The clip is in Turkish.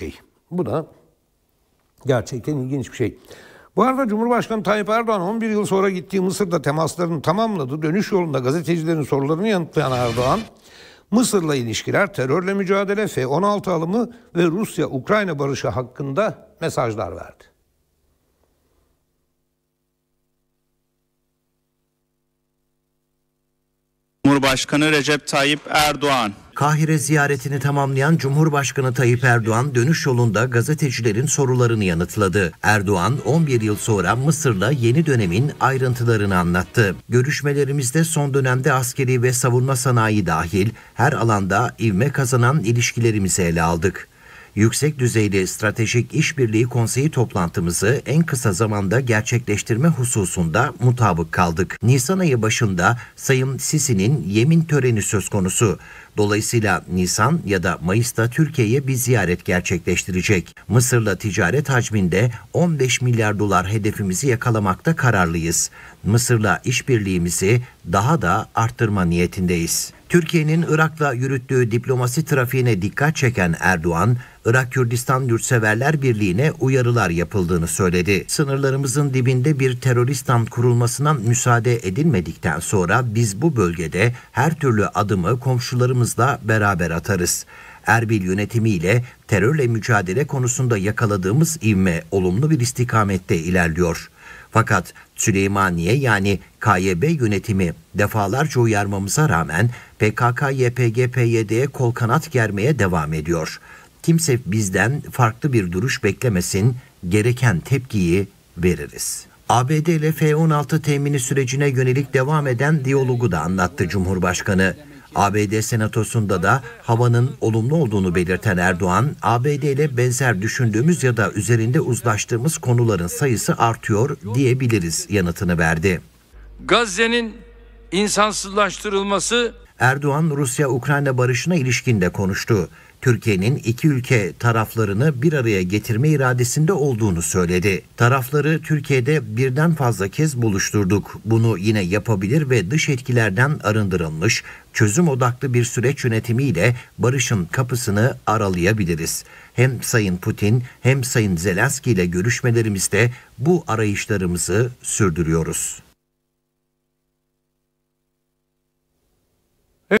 şey. Bu da gerçekten ilginç bir şey. Bu arada Cumhurbaşkanı Tayyip Erdoğan 11 yıl sonra gittiği Mısır'da temaslarını tamamladı. Dönüş yolunda gazetecilerin sorularını yanıtlayan Erdoğan, Mısır'la ilişkiler, terörle mücadele, F-16 alımı ve Rusya-Ukrayna barışı hakkında mesajlar verdi. Cumhurbaşkanı Recep Tayyip Erdoğan Kahire ziyaretini tamamlayan Cumhurbaşkanı Tayyip Erdoğan dönüş yolunda gazetecilerin sorularını yanıtladı. Erdoğan 11 yıl sonra Mısır'la yeni dönemin ayrıntılarını anlattı. Görüşmelerimizde son dönemde askeri ve savunma sanayi dahil her alanda ivme kazanan ilişkilerimizi ele aldık. Yüksek düzeyli stratejik işbirliği konseyi toplantımızı en kısa zamanda gerçekleştirme hususunda mutabık kaldık. Nisan ayı başında Sayın Sisi'nin yemin töreni söz konusu. Dolayısıyla Nisan ya da Mayıs'ta Türkiye'ye bir ziyaret gerçekleştirecek. Mısır'la ticaret hacminde 15 milyar dolar hedefimizi yakalamakta kararlıyız. Mısır'la işbirliğimizi daha da arttırma niyetindeyiz. Türkiye'nin Irak'la yürüttüğü diplomasi trafiğine dikkat çeken Erdoğan, Irak Kürdistan Yurtseverler Birliği'ne uyarılar yapıldığını söyledi. Sınırlarımızın dibinde bir teröristan kurulmasına müsaade edilmedikten sonra biz bu bölgede her türlü adımı komşularımızla beraber atarız. Erbil yönetimiyle terörle mücadele konusunda yakaladığımız ivme olumlu bir istikamette ilerliyor. Fakat Süleymaniye yani KYB yönetimi defalarca uyarmamıza rağmen PKK-YPG-PYD'ye kol kanat germeye devam ediyor. Kimse bizden farklı bir duruş beklemesin, gereken tepkiyi veririz. ABD ile F-16 temini sürecine yönelik devam eden diyalogu da anlattı Cumhurbaşkanı. ABD Senatosu'nda da havanın olumlu olduğunu belirten Erdoğan, ABD ile benzer düşündüğümüz ya da üzerinde uzlaştığımız konuların sayısı artıyor diyebiliriz yanıtını verdi. Gazze'nin insansızlaştırılması Erdoğan Rusya-Ukrayna barışına ilişkin de konuştu. Türkiye'nin iki ülke taraflarını bir araya getirme iradesinde olduğunu söyledi. Tarafları Türkiye'de birden fazla kez buluşturduk. Bunu yine yapabilir ve dış etkilerden arındırılmış, çözüm odaklı bir süreç yönetimiyle barışın kapısını aralayabiliriz. Hem Sayın Putin hem Sayın Zelenski ile görüşmelerimizde bu arayışlarımızı sürdürüyoruz.